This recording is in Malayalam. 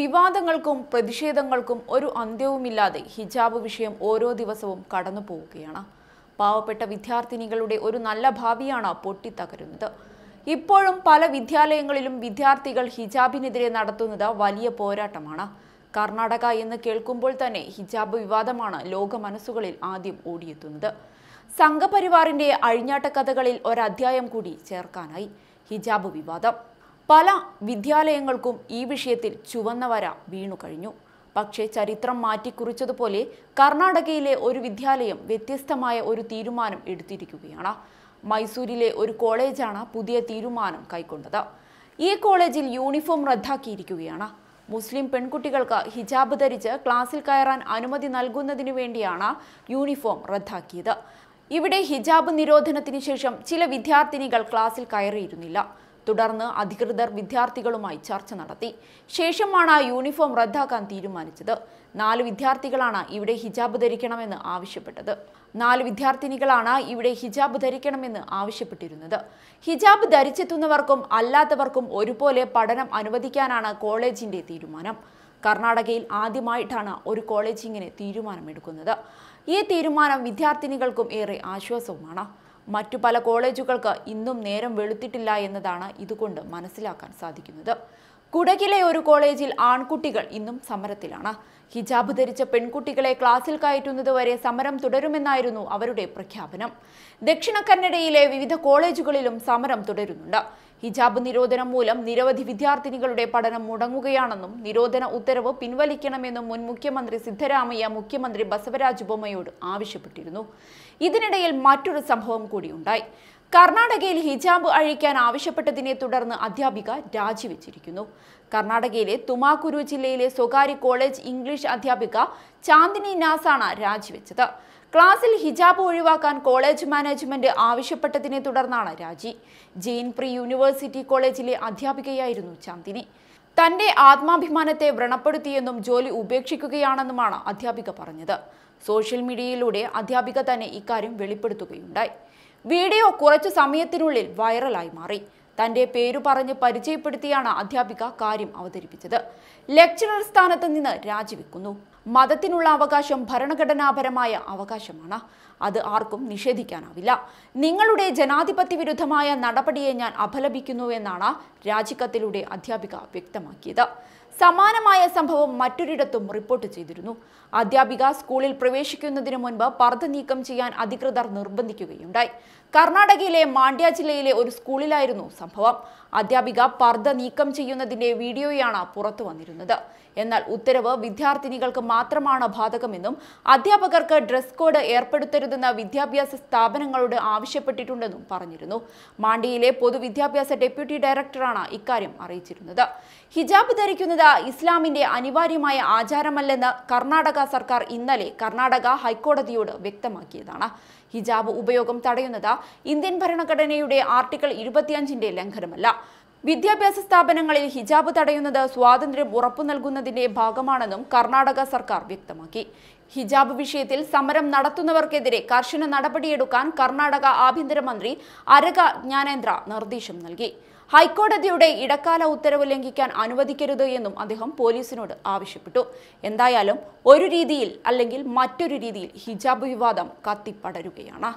വിവാദങ്ങൾക്കും പ്രതിഷേധങ്ങൾക്കും ഒരു അന്ത്യവുമില്ലാതെ ഹിജാബ് വിഷയം ഓരോ ദിവസവും കടന്നു പോവുകയാണ് പാവപ്പെട്ട വിദ്യാർത്ഥിനികളുടെ ഒരു നല്ല ഭാവിയാണ് പൊട്ടിത്തകരുന്നത് ഇപ്പോഴും പല വിദ്യാലയങ്ങളിലും വിദ്യാർത്ഥികൾ ഹിജാബിനെതിരെ നടത്തുന്നത് വലിയ പോരാട്ടമാണ് കർണാടക എന്ന് കേൾക്കുമ്പോൾ തന്നെ ഹിജാബ് വിവാദമാണ് ലോക മനസ്സുകളിൽ ആദ്യം ഓടിയെത്തുന്നത് സംഘപരിവാറിന്റെ അഴിഞ്ഞാട്ട കഥകളിൽ ഒരധ്യായം കൂടി ചേർക്കാനായി ഹിജാബ് വിവാദം പല വിദ്യാലയങ്ങൾക്കും ഈ വിഷയത്തിൽ ചുവന്ന വര വീണു കഴിഞ്ഞു പക്ഷേ ചരിത്രം മാറ്റിക്കുറിച്ചതുപോലെ കർണാടകയിലെ ഒരു വിദ്യാലയം വ്യത്യസ്തമായ ഒരു തീരുമാനം എടുത്തിരിക്കുകയാണ് മൈസൂരിലെ ഒരു കോളേജാണ് പുതിയ തീരുമാനം കൈക്കൊണ്ടത് ഈ കോളേജിൽ യൂണിഫോം റദ്ദാക്കിയിരിക്കുകയാണ് മുസ്ലിം പെൺകുട്ടികൾക്ക് ഹിജാബ് ധരിച്ച് ക്ലാസ്സിൽ കയറാൻ അനുമതി നൽകുന്നതിനു വേണ്ടിയാണ് യൂണിഫോം റദ്ദാക്കിയത് ഇവിടെ ഹിജാബ് നിരോധനത്തിന് ശേഷം ചില വിദ്യാർത്ഥിനികൾ ക്ലാസ്സിൽ കയറിയിരുന്നില്ല തുടർന്ന് അധികൃതർ വിദ്യാർത്ഥികളുമായി ചർച്ച നടത്തി ശേഷമാണ് യൂണിഫോം റദ്ദാക്കാൻ തീരുമാനിച്ചത് നാല് വിദ്യാർത്ഥികളാണ് ഇവിടെ ഹിജാബ് ധരിക്കണമെന്ന് ആവശ്യപ്പെട്ടത് നാല് വിദ്യാർത്ഥിനികളാണ് ഇവിടെ ഹിജാബ് ധരിക്കണമെന്ന് ആവശ്യപ്പെട്ടിരുന്നത് ഹിജാബ് ധരിച്ചെത്തുന്നവർക്കും അല്ലാത്തവർക്കും ഒരുപോലെ പഠനം അനുവദിക്കാനാണ് കോളേജിന്റെ തീരുമാനം കർണാടകയിൽ ആദ്യമായിട്ടാണ് ഒരു കോളേജ് ഇങ്ങനെ തീരുമാനമെടുക്കുന്നത് ഈ തീരുമാനം വിദ്യാർത്ഥിനികൾക്കും ഏറെ ആശ്വാസവുമാണ് മറ്റു പല കോളേജുകൾക്ക് ഇന്നും നേരം വെളുത്തിട്ടില്ല എന്നതാണ് ഇതുകൊണ്ട് മനസ്സിലാക്കാൻ സാധിക്കുന്നത് കുടകിലെ ഒരു കോളേജിൽ ആൺകുട്ടികൾ ഇന്നും സമരത്തിലാണ് ഹിജാബ് ധരിച്ച പെൺകുട്ടികളെ ക്ലാസ്സിൽ കയറ്റുന്നത് വരെ സമരം തുടരുമെന്നായിരുന്നു അവരുടെ പ്രഖ്യാപനം ദക്ഷിണ കന്നഡയിലെ വിവിധ കോളേജുകളിലും സമരം തുടരുന്നുണ്ട് ഹിജാബ് നിരോധനം മൂലം നിരവധി വിദ്യാർത്ഥിനികളുടെ പഠനം മുടങ്ങുകയാണെന്നും നിരോധന ഉത്തരവ് പിൻവലിക്കണമെന്നും മുൻ മുഖ്യമന്ത്രി സിദ്ധരാമയ്യ മുഖ്യമന്ത്രി ബസവരാജ് ബൊമ്മയോട് ആവശ്യപ്പെട്ടിരുന്നു ഇതിനിടയിൽ മറ്റൊരു സംഭവം കൂടിയുണ്ടായി കർണാടകയിൽ ഹിജാബ് അഴിക്കാൻ ആവശ്യപ്പെട്ടതിനെ തുടർന്ന് അധ്യാപിക രാജിവെച്ചിരിക്കുന്നു കർണാടകയിലെ തുമാക്കുരു ജില്ലയിലെ സ്വകാര്യ കോളേജ് ഇംഗ്ലീഷ് അധ്യാപിക ചാന്ദിനി നാസാണ് രാജിവെച്ചത് ക്ലാസ്സിൽ ഹിജാബ് ഒഴിവാക്കാൻ കോളേജ് മാനേജ്മെന്റ് ആവശ്യപ്പെട്ടതിനെ തുടർന്നാണ് രാജി ജെയിൻ പ്രീ യൂണിവേഴ്സിറ്റി കോളേജിലെ അധ്യാപികയായിരുന്നു ചാന്ദിനി തന്റെ ആത്മാഭിമാനത്തെ വ്രണപ്പെടുത്തിയെന്നും ജോലി ഉപേക്ഷിക്കുകയാണെന്നുമാണ് അധ്യാപിക പറഞ്ഞത് സോഷ്യൽ മീഡിയയിലൂടെ അധ്യാപിക തന്നെ ഇക്കാര്യം വെളിപ്പെടുത്തുകയുണ്ടായി വീഡിയോ കുറച്ചു സമയത്തിനുള്ളിൽ വൈറലായി മാറി തന്റെ പേരു പറഞ്ഞ് പരിചയപ്പെടുത്തിയാണ് അധ്യാപിക കാര്യം അവതരിപ്പിച്ചത് ലെക്ചറർ സ്ഥാനത്ത് നിന്ന് രാജിവെക്കുന്നു മതത്തിനുള്ള അവകാശം ഭരണഘടനാപരമായ അവകാശമാണ് അത് ആർക്കും നിഷേധിക്കാനാവില്ല നിങ്ങളുടെ ജനാധിപത്യ വിരുദ്ധമായ നടപടിയെ ഞാൻ അപലപിക്കുന്നുവെന്നാണ് രാജിക്കത്തിലൂടെ അധ്യാപിക വ്യക്തമാക്കിയത് സമാനമായ സംഭവം മറ്റൊരിടത്തും റിപ്പോർട്ട് ചെയ്തിരുന്നു അധ്യാപിക സ്കൂളിൽ പ്രവേശിക്കുന്നതിന് മുൻപ് പർദ്ധ നീക്കം ചെയ്യാൻ അധികൃതർ നിർബന്ധിക്കുകയുണ്ടായി കർണാടകയിലെ മാണ്ഡ്യ ജില്ലയിലെ ഒരു സ്കൂളിലായിരുന്നു സംഭവം അധ്യാപിക പർദ്ദ നീക്കം ചെയ്യുന്നതിന്റെ വീഡിയോയാണ് പുറത്തു വന്നിരുന്നത് എന്നാൽ ഉത്തരവ് വിദ്യാർത്ഥിനികൾക്ക് മാത്രമാണ് ബാധകമെന്നും അധ്യാപകർക്ക് ഡ്രസ് കോഡ് ഏർപ്പെടുത്തരുതെന്ന് വിദ്യാഭ്യാസ സ്ഥാപനങ്ങളോട് ആവശ്യപ്പെട്ടിട്ടുണ്ടെന്നും പറഞ്ഞിരുന്നു മാണ്ടിയിലെ പൊതുവിദ്യാഭ്യാസ ഡെപ്യൂട്ടി ഡയറക്ടറാണ് ഇക്കാര്യം അറിയിച്ചിരുന്നത് ഹിജാബ് ധരിക്കുന്നത് ഇസ്ലാമിന്റെ അനിവാര്യമായ ആചാരമല്ലെന്ന് കർണാടക സർക്കാർ ഇന്നലെ കർണാടക ഹൈക്കോടതിയോട് വ്യക്തമാക്കിയതാണ് ഹിജാബ് ഉപയോഗം തടയുന്നത് ഇന്ത്യൻ ഭരണഘടനയുടെ ആർട്ടിക്കിൾ ഇരുപത്തിയഞ്ചിന്റെ ലംഘനമല്ല വിദ്യാഭ്യാസ സ്ഥാപനങ്ങളിൽ ഹിജാബ് തടയുന്നത് സ്വാതന്ത്ര്യം ഉറപ്പു നൽകുന്നതിന്റെ ഭാഗമാണെന്നും കർണാടക സർക്കാർ വ്യക്തമാക്കി ഹിജാബ് വിഷയത്തിൽ സമരം നടത്തുന്നവർക്കെതിരെ കർശന നടപടിയെടുക്കാൻ കർണാടക ആഭ്യന്തരമന്ത്രി അരക ജ്ഞാനേന്ദ്ര നിർദ്ദേശം നൽകി ഹൈക്കോടതിയുടെ ഇടക്കാല ഉത്തരവ് ലംഘിക്കാൻ അനുവദിക്കരുത് എന്നും അദ്ദേഹം പോലീസിനോട് ആവശ്യപ്പെട്ടു എന്തായാലും ഒരു രീതിയിൽ അല്ലെങ്കിൽ മറ്റൊരു രീതിയിൽ ഹിജാബ് വിവാദം കത്തിപ്പടരുകയാണ്